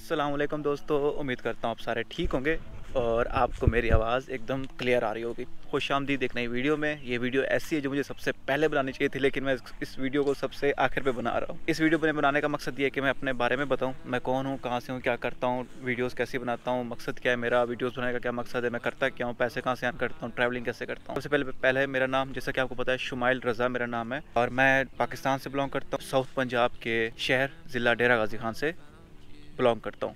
असलम दोस्तों उम्मीद करता हूँ आप सारे ठीक होंगे और आपको मेरी आवाज़ एकदम क्लियर आ रही होगी खुश आमदी एक नई वीडियो में ये वीडियो ऐसी है जो मुझे सबसे पहले बनानी चाहिए थी लेकिन मैं इस वीडियो को सबसे आखिर पे बना रहा हूँ इस वीडियो में बनाने का मकसद ये है कि मैं अपने बारे में बताऊँ मैं कौन हूँ कहाँ से हूँ क्या करता हूँ वीडियोस कैसे बनाता हूँ मकसद क्या है मेरा वीडियोज़ बनाने का क्या मकसद है मैं करता क्या हूँ पैसे कहाँ से अर्न करता हूँ ट्रैवलिंग कैसे करता हूँ सबसे पहले पहले मेरा नाम जैसा कि आपको पता है शुमाइल रज़ा मेरा नाम है और मैं पाकिस्तान से बिलोंग करता हूँ साउथ पंजाब के शहर ज़िला डेरा गाजी खान से बिलोंग करता हूँ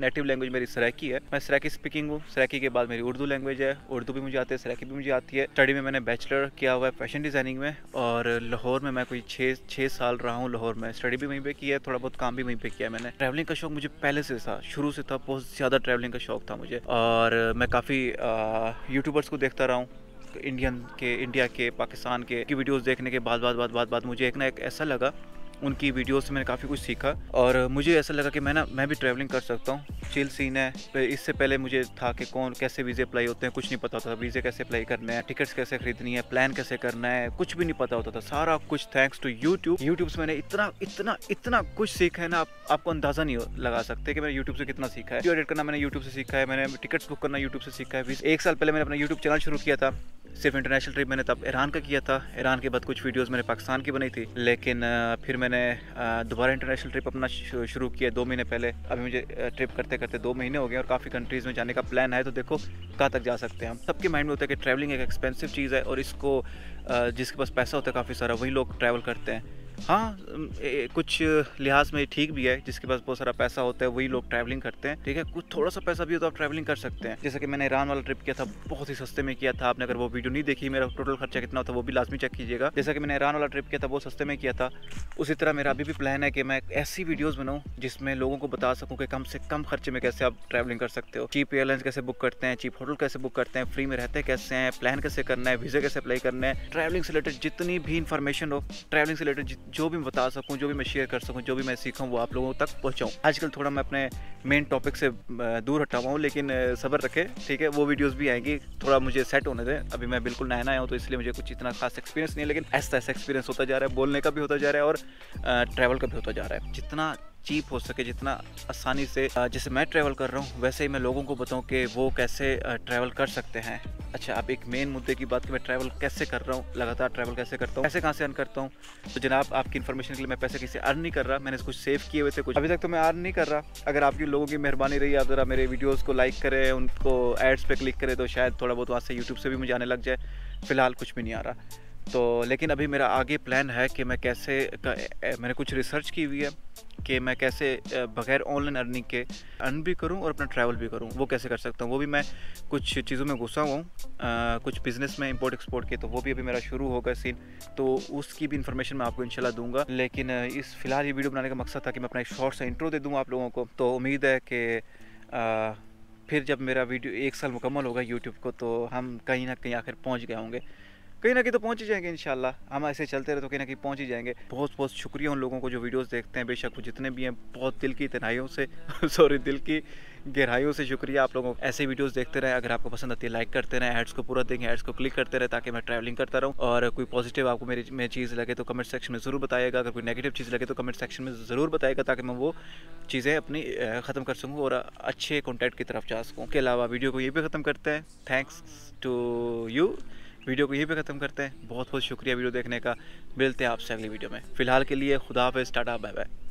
नेटिव लैंग्वेज मेरी सराकी है मैं सराकी स्पीकिंग हूँ सराकी के बाद मेरी उर्दू लैंग्वेज है उर्दू भी मुझे आती है सराकी भी मुझे आती है स्टडी में मैंने बैचलर किया हुआ है फैशन डिज़ाइनिंग में और लाहौर में मैं कोई छः छः साल रहा हूँ लाहौर में स्टडी भी वहीं पर की है थोड़ा बहुत काम भी वहीं पर किया मैंने ट्रैवलिंग का शौक मुझे पहले से था शुरू से था बहुत ज़्यादा ट्रैवलिंग का शौक था मुझे और मैं काफ़ी यूट्यूबर्स को देखता रहा हूँ इंडियन के इंडिया के पाकिस्तान के की वीडियोस देखने के बाद बाद बाद बाद बाद मुझे एक ना एक ऐसा लगा उनकी वीडियोस से मैंने काफ़ी कुछ सीखा और मुझे ऐसा लगा कि मैं ना मैं भी ट्रैवलिंग कर सकता हूँ चिल सीन है इससे पहले मुझे था कि कौन कैसे वीज़े अप्लाई होते हैं कुछ नहीं पता होता था वीज़े कैसे अप्लाई करने हैं टिकट्स कैसे खरीदनी है प्लान कैसे करना है कुछ भी नहीं पता होता था सारा कुछ थैंक्स टू यूट्यूब यूट्यूब से मैंने इतना इतना इतना कुछ सीखा है ना आप, आपको अंदाज़ा नहीं लगा सकते कि मैंने यूट्यूब से कितना सीखा है एडिट करना मैंने यूट्यूब से सीखा है मैंने टिकट्स बुक करना यूट्यूब से सीखा है एक साल पहले मैंने अपना यूट्यूब चैनल शुरू किया था सिर्फ इंटरनेशनल ट्रिप मैंने तब ईरान का किया था ईरान के बाद कुछ वीडियोस मैंने पाकिस्तान की बनाई थी लेकिन फिर मैंने दोबारा इंटरनेशनल ट्रिप अपना शुरू किया दो महीने पहले अभी मुझे ट्रिप करते करते दो महीने हो गए और काफ़ी कंट्रीज़ में जाने का प्लान है तो देखो कहाँ तक जा सकते हैं हम सबके माइंड में होता है कि ट्रैवलिंग एक एक्सपेंसिव चीज़ है और इसको जिसके पास पैसा होता है काफ़ी सारा वही लोग ट्रैवल करते हैं हाँ कुछ लिहाज में ठीक भी है जिसके पास बहुत सारा पैसा होता है वही लोग ट्रैवलिंग करते हैं ठीक है कुछ थोड़ा सा पैसा भी हो तो आप ट्रैवलिंग कर सकते हैं जैसे कि मैंने ईरान वाला ट्रिप किया था बहुत ही सस्ते में किया था आपने अगर वो वीडियो नहीं देखी मेरा टोटल खर्चा कितना होता है वो भी लाजमी चेक कीजिएगा जैसा कि मैंने ईरान वाला ट्रिप किया था वो सस्ते में किया था उसी तरह मेरा अभी भी प्लान है कि मैं ऐसी वीडियोज़ बनाऊँ जिसमें लोगों को बता सकूँ कि कम से कम खर्चे में कैसे आप ट्रैवलिंग कर सकते हो चीप एयरलाइंस कैसे बुक करते हैं चीप होटल कैसे बुक करते हैं फ्री में रहते कैसे हैं प्लान कैसे करना है वीज़ा कैसे अप्लाई करना है ट्रैवलिंग से रिलेटेड जितनी भी इन्फॉर्मेशन हो ट्रैवलिंग से रिलेटेड जो भी मैं बता सकूँ जो भी मैं शेयर कर सकूँ जो भी मैं सीखूँ वो आप लोगों तक पहुँचाऊँ आजकल थोड़ा मैं अपने मेन टॉपिक से दूर हटा हुआ हूँ लेकिन सब्र रखें ठीक है वो वीडियोज़ भी आएंगी थोड़ा मुझे सेट होने दें अभी मैं बिल्कुल नया नया हूँ तो इसलिए मुझे कुछ इतना खास एक्सपीरियंस नहीं है लेकिन ऐसा ऐसा एक्सपीरियंस होता जा रहा है बोलने का भी होता जा रहा है और ट्रैवल का भी होता जा रहा है जितना चीप हो सके जितना आसानी से जैसे मैं ट्रैवल कर रहा हूँ वैसे ही मैं लोगों को बताऊँ कि वो कैसे ट्रैवल कर सकते हैं अच्छा आप एक मेन मुद्दे की बात कि मैं ट्रैवल कैसे कर रहा हूँ लगातार ट्रैवल कैसे करता हूँ पैसे कहाँ से अर्न करता हूँ तो जनाब आपकी इन्फॉर्मेशन के लिए मैं पैसे किसी अर्न नहीं कर रहा मैंने कुछ सेव किए हुए थे कुछ अभी तक तो मैं अर्न नहीं कर रहा अगर आपकी लोगों की मेहरबानी रही आप ज़रा मेरे वीडियोज़ को लाइक करें उनको एड्स पर क्लिक करें तो शायद थोड़ा बहुत वहाँ से यूट्यूब से भी मुझे आने लग जाए फ़िलहाल कुछ भी नहीं आ रहा तो लेकिन अभी मेरा आगे प्लान है कि मैं कैसे मैंने कुछ रिसर्च की हुई है कि मैं कैसे बगैर ऑनलाइन अर्निंग के अर्न भी करूँ और अपना ट्रैवल भी करूँ वो कैसे कर सकता हूँ वो भी मैं कुछ चीज़ों में घुसा हुआ हूँ कुछ बिज़नेस में इंपोर्ट एक्सपोर्ट के तो वो भी अभी मेरा शुरू होगा सीन तो उसकी भी इन्फॉर्मेशन मैं आपको इनशाला दूंगा लेकिन इस फिलहाल ये वीडियो बनाने का मकसद था कि मैं अपना एक शॉर्ट सा इंट्रो दे दूँगा आप लोगों को तो उम्मीद है कि फिर जब मेरा वीडियो एक साल मुकम्मल होगा यूट्यूब को तो हम कहीं ना कहीं आखिर पहुँच गए होंगे कहीं ना कहीं तो पहुंच ही जाएंगे इंशाल्लाह हम ऐसे चलते रहे तो कहीं ना कहीं पहुंच ही जाएंगे बहुत बहुत शुक्रिया उन लोगों को जो वीडियोस देखते हैं बेशक वो जितने भी हैं बहुत दिल की तनाइयों से सॉरी दिल की गहराइयों से शुक्रिया आप लोगों को ऐसे वीडियोस देखते रहे अगर आपको पसंद आती है लाइक करते रहें एड्स को पूरा देखें एड्स को क्लिक करते रहे ताकि मैं ट्रैवलिंग करता रहूँ और कोई पॉजिटिव आपको मेरी मेरी चीज़ लगे तो कमेंट सेक्शन में ज़रूर बताएगा अगर कोई नेगेटिव चीज़ लगे तो कमेंट सेक्शन में ज़रूर बताएगा ताकि मैं वो चीज़ें अपनी ख़त्म कर सकूँ और अच्छे कॉन्टैक्ट की तरफ जा सकूँ उसके अलावा वीडियो को ये भी ख़त्म करते हैं थैंक्स टू यू वीडियो को यहीं पे ख़त्म करते हैं बहुत बहुत शुक्रिया वीडियो देखने का मिलते हैं आपसे अगली वीडियो में फिलहाल के लिए खुदा हाफ टाटा बाय बाय